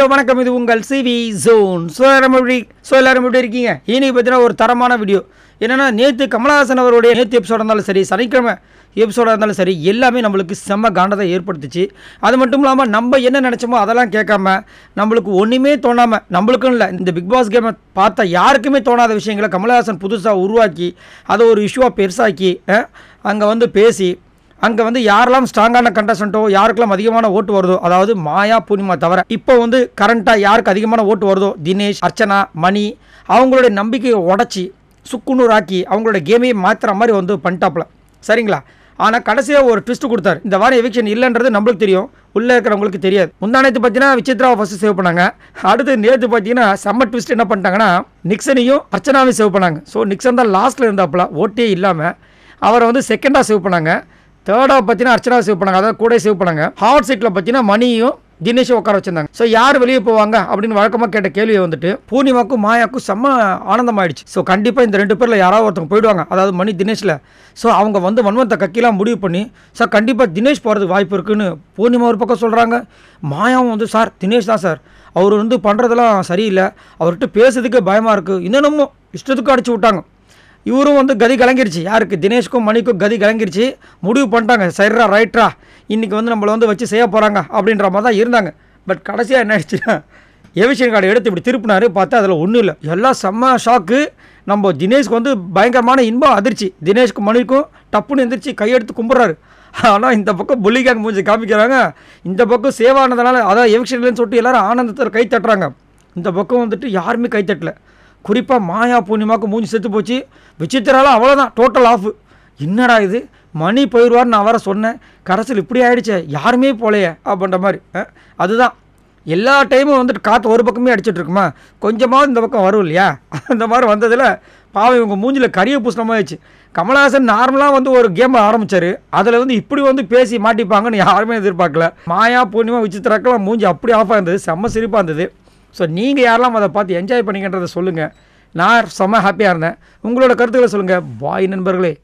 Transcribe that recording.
hello வணக்கம் இது உங்கள் சிவி ஜோன் ஸோ எல்லாரும் எப்படி ஸோ எல்லாரும் எப்படி இருக்கீங்க இன்றைக்கி பார்த்தீங்கன்னா ஒரு தரமான வீடியோ என்னென்னா நேற்று கமலஹாசன் அவருடைய நேற்று எபிசோடாக இருந்தாலும் சரி சனிக்கிழமை எபிசோடாக இருந்தாலும் சரி எல்லாமே நம்மளுக்கு செம்ம காண்டதை ஏற்படுத்துச்சு அது மட்டும் இல்லாமல் நம்ம என்ன நினச்சோமோ அதெல்லாம் கேட்காம நம்மளுக்கு ஒன்றுமே தோணாமல் நம்மளுக்கும் இல்லை இந்த பிக் பாஸ் கேமை பார்த்தா யாருக்குமே தோணாத விஷயங்களை கமலஹாசன் புதுசாக உருவாக்கி அதை ஒரு இஷ்யூவாக பெருசாக்கி அங்கே வந்து பேசி அங்கே வந்து யாரெல்லாம் ஸ்ட்ராங்கான கண்டஸ்டண்ட்டோ யாருக்கெல்லாம் அதிகமான ஓட்டு வருதோ அதாவது மாயா பூர்ணிமா தவிர இப்போ வந்து கரண்ட்டாக யாருக்கு அதிகமான ஓட்டு வருதோ தினேஷ் அர்ச்சனா மணி அவங்களுடைய நம்பிக்கையை உடச்சி சுக்குநூறாக்கி அவங்களோட கேமையை மாற்றுற மாதிரி வந்து பண்ணிட்டாப்ல சரிங்களா ஆனால் கடைசியாக ஒரு ட்விஸ்ட் கொடுத்தாரு இந்த வாரம் எவிக்ஷன் இல்லைன்றது நம்மளுக்கு தெரியும் உள்ளே இருக்கிறவங்களுக்கு தெரியாது முந்தானத்து பார்த்தீங்கன்னா விசித்ராவை ஃபஸ்ட்டு சேவ் பண்ணாங்க அடுத்து நேற்று பார்த்தீங்கன்னா செம்ம ட்விஸ்ட் என்ன பண்ணிட்டாங்கன்னா நிக்சனையும் அர்ச்சனாவையும் சேவ் பண்ணாங்க ஸோ நிக்சன் தான் லாஸ்ட்டில் இருந்தாப்புல ஓட்டே இல்லாமல் அவரை வந்து செகண்டாக சேவ் பண்ணாங்க தேர்டாக பார்த்தீங்கன்னா அர்ச்சனா சேவ் பண்ணாங்க அதாவது கூட சேவ் பண்ணாங்க ஹார்ட் சீட்டில் பார்த்தீங்கன்னா மணியும் தினேஷும் உட்கார வச்சிருந்தாங்க ஸோ யார் வெளியே போவாங்க அப்படின்னு வழக்கமாக கேட்ட கேள்வியை வந்துட்டு பூர்ணிமாக்கும் மாயாக்கும் செம்ம ஆனந்தமாயிடுச்சு ஸோ கண்டிப்பாக இந்த ரெண்டு பேரில் யாராவது ஒருத்தவங்க போயிடுவாங்க அதாவது மணி தினேஷில் ஸோ அவங்க வந்து வன்வந்த கக்கிலாம் முடிவு பண்ணி சார் கண்டிப்பாக தினேஷ் போகிறதுக்கு வாய்ப்பு இருக்குன்னு பூர்ணிமா ஒரு பக்கம் சொல்கிறாங்க மாயாவும் வந்து சார் தினேஷ் தான் சார் அவர் வந்து பண்ணுறதெல்லாம் சரியில்லை அவர்கிட்ட பேசுறதுக்கே பயமாக இருக்குது இன்னும் இஷ்டத்துக்கு அடிச்சு விட்டாங்க இவரும் வந்து கதி கலங்கிருச்சு யாருக்கு தினேஷ்க்கும் மணிக்கும் கதி கலங்கிருச்சு முடிவு பண்ணிட்டாங்க சரிரா ரைட்ரா இன்றைக்கி வந்து நம்மளை வந்து வச்சு செய்ய போகிறாங்க அப்படின்ற மாதிரி தான் இருந்தாங்க பட் கடைசியாக என்ன ஆயிடுச்சுன்னா எவிஷன் கார்டை எடுத்து இப்படி திருப்பினார் பார்த்தா அதில் ஒன்றும் இல்லை எல்லாம் செம்ம ஷாக்கு நம்ம தினேஷ்க்கு வந்து பயங்கரமான இன்பம் அதிர்ச்சி தினேஷ்க்கு மணிக்கும் டப்புன்னு எந்திரிச்சு கையெடுத்து கும்பிட்றாரு ஆனால் இந்த பக்கம் புள்ளி மூஞ்சி காமிக்கிறாங்க இந்த பக்கம் சேவ் ஆனதுனால அதான் எவிக்ஷன் இல்லைன்னு சொல்லிட்டு எல்லோரும் ஆனந்தத்தில் கை தட்டுறாங்க இந்த பக்கம் வந்துட்டு யாருமே கை தட்டலை குறிப்பாக மாயா பூர்ணிமாவுக்கு மூஞ்சி செத்து போச்சு விசித்திராலாம் அவ்வளோதான் டோட்டல் ஆஃப் என்னடா இது மணி போயிடுவார்னு நான் வர சொன்னேன் கரைசல் இப்படி ஆகிடுச்சே யாருமே போலையே அப்படின்ற மாதிரி அதுதான் எல்லா டைமும் வந்துட்டு காற்று ஒரு பக்கமே அடிச்சுட்டு கொஞ்சமாக கொஞ்சமாவது இந்த பக்கம் வரும் இல்லையா அந்த மாதிரி வந்ததில் பாவம் இவங்க மூஞ்சில் கறியை பூசினமாகிடுச்சு கமலஹாசன் நார்மலாக வந்து ஒரு கேம் ஆரம்பித்தார் அதில் வந்து இப்படி வந்து பேசி மாட்டிப்பாங்கன்னு யாருமே எதிர்பார்க்கல மாயா பூர்ணிமா விசித்திராக்கெல்லாம் மூஞ்சி அப்படி ஆஃப் ஆகிருந்தது செம்ம சிரிப்பாக இருந்தது ஸோ நீங்கள் யாரெல்லாம் அதை பார்த்து என்ஜாய் பண்ணிக்கின்றதை சொல்லுங்கள் நான் செம்ம ஹாப்பியாக இருந்தேன் உங்களோட கருத்துக்களை சொல்லுங்கள் பாய் நண்பர்களே